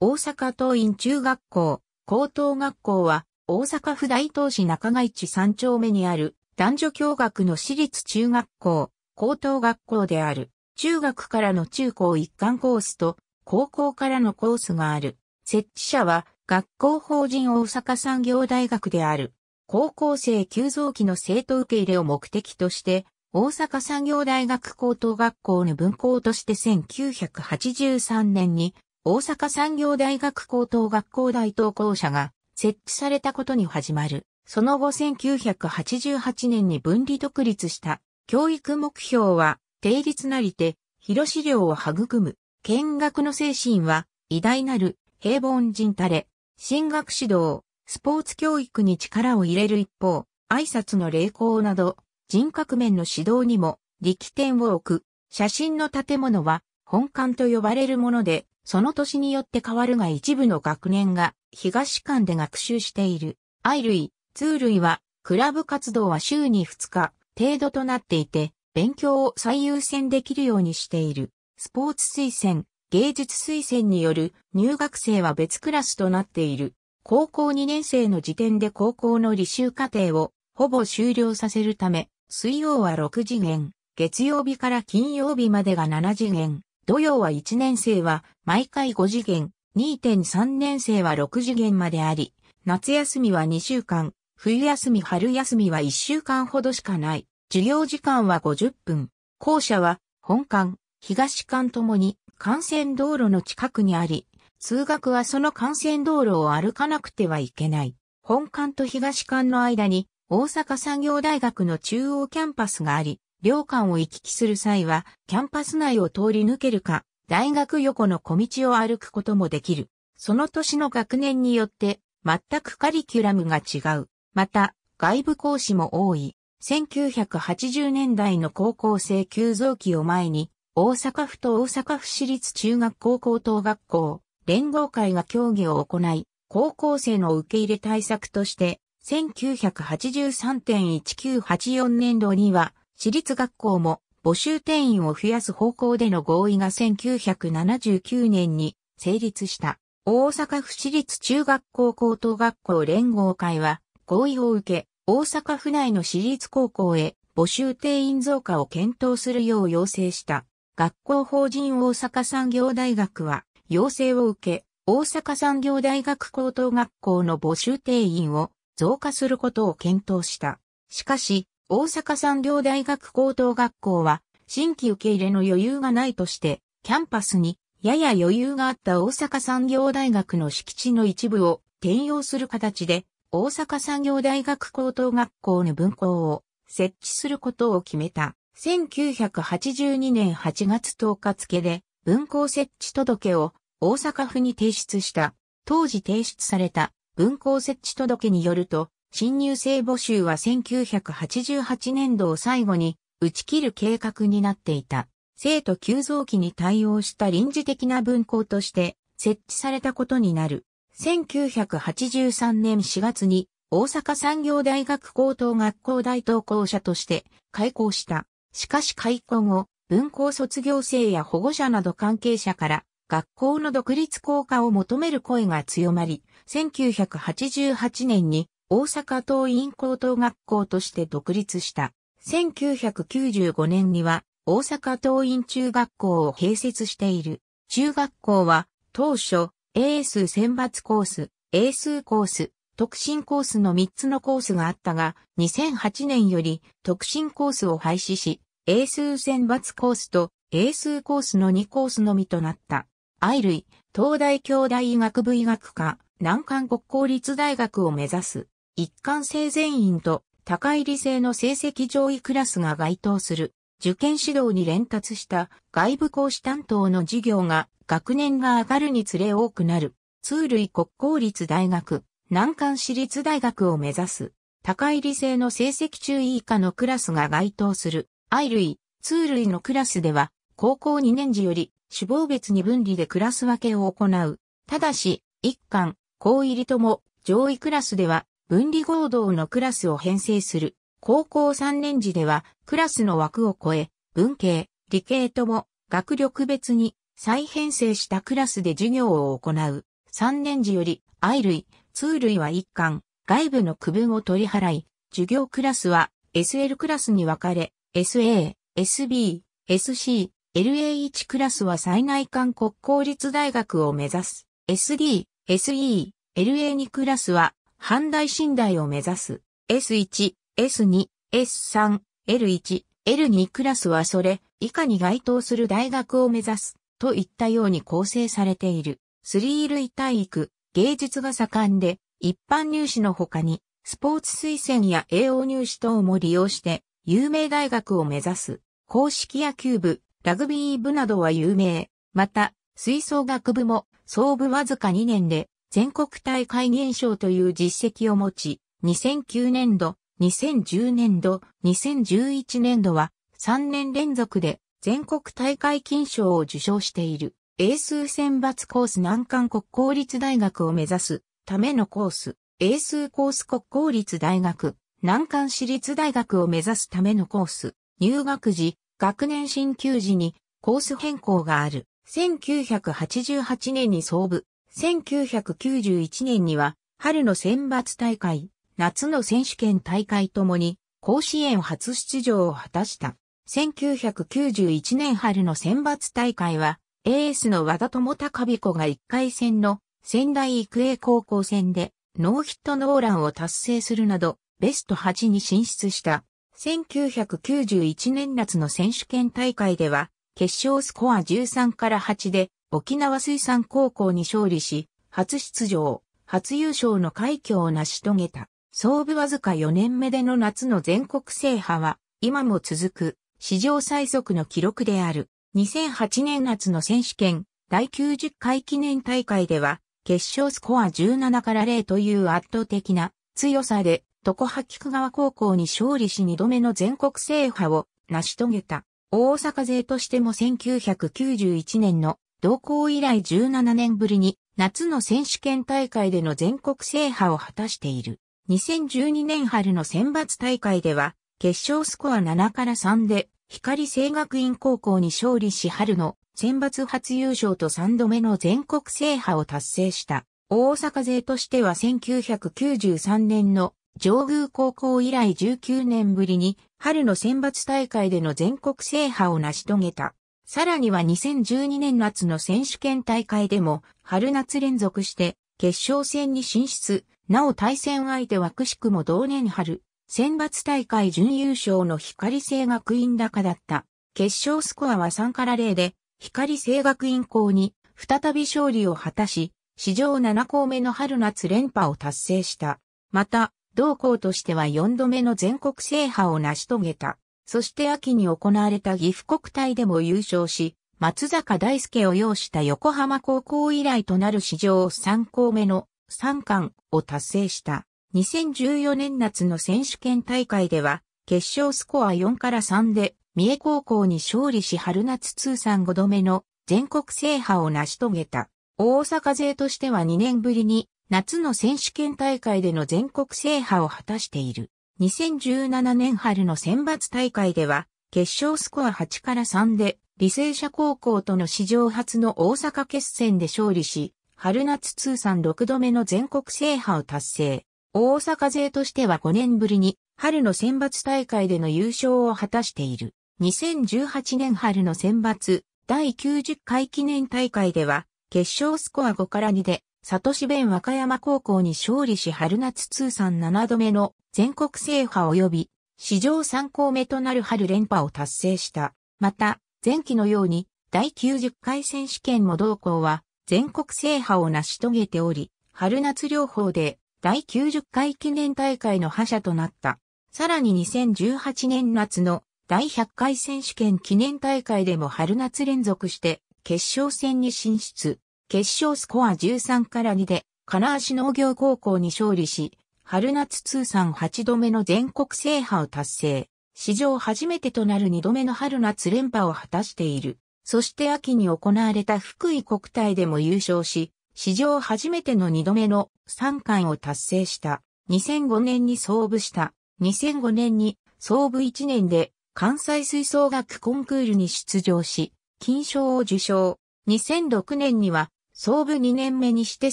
大阪桐蔭中学校、高等学校は、大阪府大東市中外地三丁目にある、男女共学の私立中学校、高等学校である。中学からの中高一貫コースと、高校からのコースがある。設置者は、学校法人大阪産業大学である。高校生急増期の生徒受け入れを目的として、大阪産業大学高等学校の分校として1983年に大阪産業大学高等学校大投校舎が設置されたことに始まる。その後1988年に分離独立した教育目標は、定立なりて、広資料を育む、見学の精神は、偉大なる、平凡人たれ、進学指導、スポーツ教育に力を入れる一方、挨拶の励行など、人格面の指導にも力点を置く、写真の建物は、本館と呼ばれるもので、その年によって変わるが一部の学年が東館で学習している。愛類、通類は、クラブ活動は週に2日程度となっていて、勉強を最優先できるようにしている。スポーツ推薦、芸術推薦による入学生は別クラスとなっている。高校2年生の時点で高校の履修課程をほぼ終了させるため、水曜は6次元、月曜日から金曜日までが7次元、土曜は1年生は毎回5次元、2.3年生は6次元まであり、夏休みは2週間、冬休み春休みは1週間ほどしかない。授業時間は50分。校舎は本館、東館ともに幹線道路の近くにあり、通学はその幹線道路を歩かなくてはいけない。本館と東館の間に大阪産業大学の中央キャンパスがあり、両館を行き来する際は、キャンパス内を通り抜けるか、大学横の小道を歩くこともできる。その年の学年によって、全くカリキュラムが違う。また、外部講師も多い。1980年代の高校生急増期を前に、大阪府と大阪府市立中学高校等学校、連合会が協議を行い、高校生の受け入れ対策として、1983.1984年度には、私立学校も募集定員を増やす方向での合意が1979年に成立した。大阪府私立中学校高等学校連合会は合意を受け、大阪府内の私立高校へ募集定員増加を検討するよう要請した。学校法人大阪産業大学は要請を受け、大阪産業大学高等学校の募集定員を増加することを検討した。しかし、大阪産業大学高等学校は、新規受け入れの余裕がないとして、キャンパスにやや余裕があった大阪産業大学の敷地の一部を転用する形で、大阪産業大学高等学校の分校を設置することを決めた。1982年8月10日付で、分校設置届を大阪府に提出した。当時提出された分校設置届によると、新入生募集は1988年度を最後に打ち切る計画になっていた。生徒急増期に対応した臨時的な分校として設置されたことになる。1983年4月に大阪産業大学高等学校大統校舎として開校した。しかし開校後、文校卒業生や保護者など関係者から学校の独立校化を求める声が強まり、1988年に大阪桐蔭高等学校として独立した。1995年には大阪桐蔭中学校を併設している。中学校は当初、英数選抜コース、英数コース、特進コースの3つのコースがあったが、2008年より特進コースを廃止し、英数選抜コースと英数コースの2コースのみとなった。愛類、東大京大医学部医学科、南韓国公立大学を目指す。一貫性全員と高い理性の成績上位クラスが該当する受験指導に連達した外部講師担当の授業が学年が上がるにつれ多くなる通類国公立大学、難関私立大学を目指す高い理性の成績中位以下のクラスが該当する愛類、通類のクラスでは高校2年時より志望別に分離でクラス分けを行う。ただし、一貫、高入りとも上位クラスでは分離合同のクラスを編成する。高校3年時ではクラスの枠を超え、文系、理系とも学力別に再編成したクラスで授業を行う。3年時より、愛類、通類は一貫、外部の区分を取り払い、授業クラスは SL クラスに分かれ、SA、SB、SC、LA1 クラスは最内間国公立大学を目指す。SD、SE、LA2 クラスは半大寝台を目指す S1、S2、S3、L1、L2 クラスはそれ以下に該当する大学を目指すといったように構成されている。スリー類体育、芸術が盛んで一般入試の他にスポーツ推薦や栄養入試等も利用して有名大学を目指す。公式野球部、ラグビー部などは有名。また、吹奏楽部も創部わずか2年で全国大会現象という実績を持ち、2009年度、2010年度、2011年度は3年連続で全国大会金賞を受賞している。英数選抜コース南韓国公立大学を目指すためのコース。英数コース国公立大学、南韓私立大学を目指すためのコース。入学時、学年進級時にコース変更がある。1988年に創部。1991年には、春の選抜大会、夏の選手権大会ともに、甲子園初出場を果たした。1991年春の選抜大会は、エースの和田智隆美子が1回戦の仙台育英高校戦でノーヒットノーランを達成するなど、ベスト8に進出した。1991年夏の選手権大会では、決勝スコア13から8で沖縄水産高校に勝利し、初出場、初優勝の快挙を成し遂げた。創部わずか4年目での夏の全国制覇は、今も続く、史上最速の記録である。2008年夏の選手権、第90回記念大会では、決勝スコア17から0という圧倒的な強さで、常八区川高校に勝利し2度目の全国制覇を成し遂げた。大阪勢としても1991年の同校以来17年ぶりに夏の選手権大会での全国制覇を果たしている。2012年春の選抜大会では、決勝スコア7から3で、光星学院高校に勝利し春の選抜初優勝と3度目の全国制覇を達成した。大阪勢としては1993年の上宮高校以来19年ぶりに春の選抜大会での全国制覇を成し遂げた。さらには2012年夏の選手権大会でも、春夏連続して決勝戦に進出、なお対戦相手はくしくも同年春、選抜大会準優勝の光星学院高だった。決勝スコアは3から0で、光星学院校に再び勝利を果たし、史上7校目の春夏連覇を達成した。また、同校としては4度目の全国制覇を成し遂げた。そして秋に行われた岐阜国体でも優勝し、松坂大輔を擁した横浜高校以来となる史上3校目の3冠を達成した。2014年夏の選手権大会では、決勝スコア4から3で、三重高校に勝利し春夏通算5度目の全国制覇を成し遂げた。大阪勢としては2年ぶりに夏の選手権大会での全国制覇を果たしている。2017年春の選抜大会では、決勝スコア8から3で、履正社高校との史上初の大阪決戦で勝利し、春夏通算6度目の全国制覇を達成。大阪勢としては5年ぶりに春の選抜大会での優勝を果たしている。2018年春の選抜第90回記念大会では決勝スコア5から2でサトシ弁和歌山高校に勝利し春夏通算7度目の全国制覇及び史上3校目となる春連覇を達成した。また、前期のように第90回選手権も同校は全国制覇を成し遂げており、春夏両方で第90回記念大会の覇者となった。さらに2018年夏の第100回選手権記念大会でも春夏連続して決勝戦に進出。決勝スコア13から2で、金足農業高校に勝利し、春夏通算8度目の全国制覇を達成。史上初めてとなる2度目の春夏連覇を果たしている。そして秋に行われた福井国体でも優勝し、史上初めての2度目の3冠を達成した。2005年に創部した。2005年に創部1年で関西吹奏楽コンクールに出場し、金賞を受賞。2006年には創部2年目にして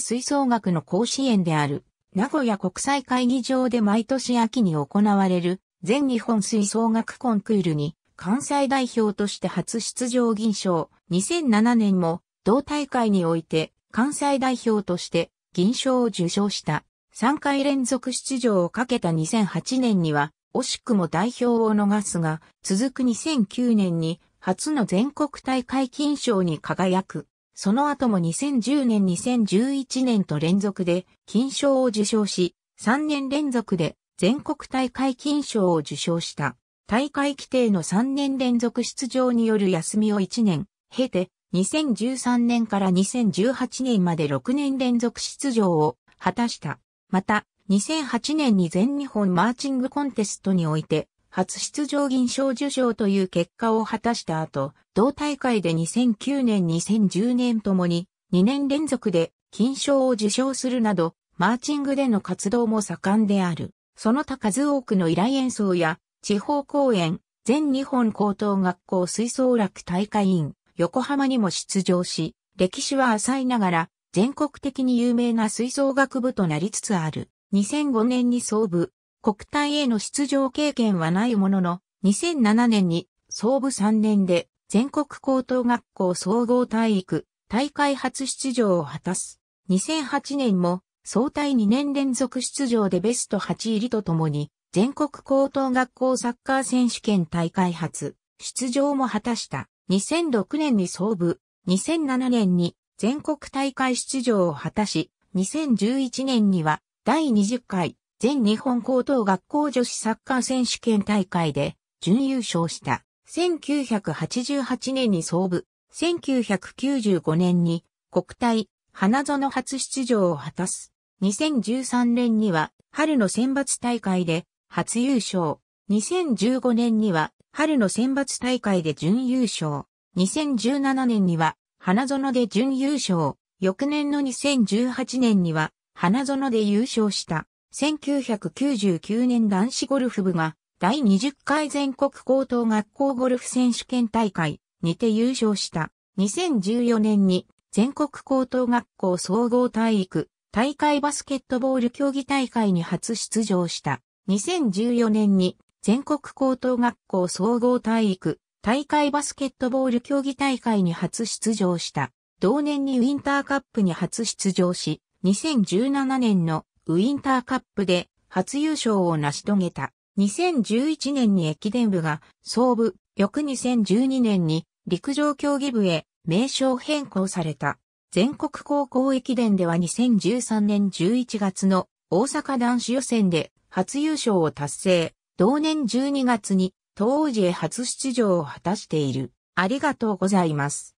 吹奏楽の甲子園である、名古屋国際会議場で毎年秋に行われる、全日本吹奏楽コンクールに、関西代表として初出場銀賞、2007年も、同大会において、関西代表として銀賞を受賞した。3回連続出場をかけた2008年には、惜しくも代表を逃すが、続く2009年に初の全国大会金賞に輝く。その後も2010年2011年と連続で金賞を受賞し、3年連続で全国大会金賞を受賞した。大会規定の3年連続出場による休みを1年、経て、2013年から2018年まで6年連続出場を果たした。また、2008年に全日本マーチングコンテストにおいて、初出場銀賞受賞という結果を果たした後、同大会で2009年2010年ともに2年連続で金賞を受賞するなど、マーチングでの活動も盛んである。その他数多くの依頼演奏や地方公演、全日本高等学校吹奏楽大会員、横浜にも出場し、歴史は浅いながら全国的に有名な吹奏楽部となりつつある。2005年に創部、国体への出場経験はないものの、2007年に創部3年で全国高等学校総合体育大会初出場を果たす。2008年も総体2年連続出場でベスト8入りとともに全国高等学校サッカー選手権大会初出場も果たした。2006年に総部、2007年に全国大会出場を果たし、2011年には第20回全日本高等学校女子サッカー選手権大会で準優勝した。1988年に創部、1995年に国体、花園初出場を果たす。2013年には春の選抜大会で初優勝。2015年には春の選抜大会で準優勝。2017年には花園で準優勝。翌年の2018年には花園で優勝した。1999年男子ゴルフ部が第20回全国高等学校ゴルフ選手権大会にて優勝した。2014年に全国高等学校総合体育大会バスケットボール競技大会に初出場した。2014年に全国高等学校総合体育大会バスケットボール競技大会に初出場した。同年にウィンターカップに初出場し、2017年のウィンターカップで初優勝を成し遂げた。2011年に駅伝部が総部、翌2012年に陸上競技部へ名称変更された。全国高校駅伝では2013年11月の大阪男子予選で初優勝を達成。同年12月に当時へ初出場を果たしている。ありがとうございます。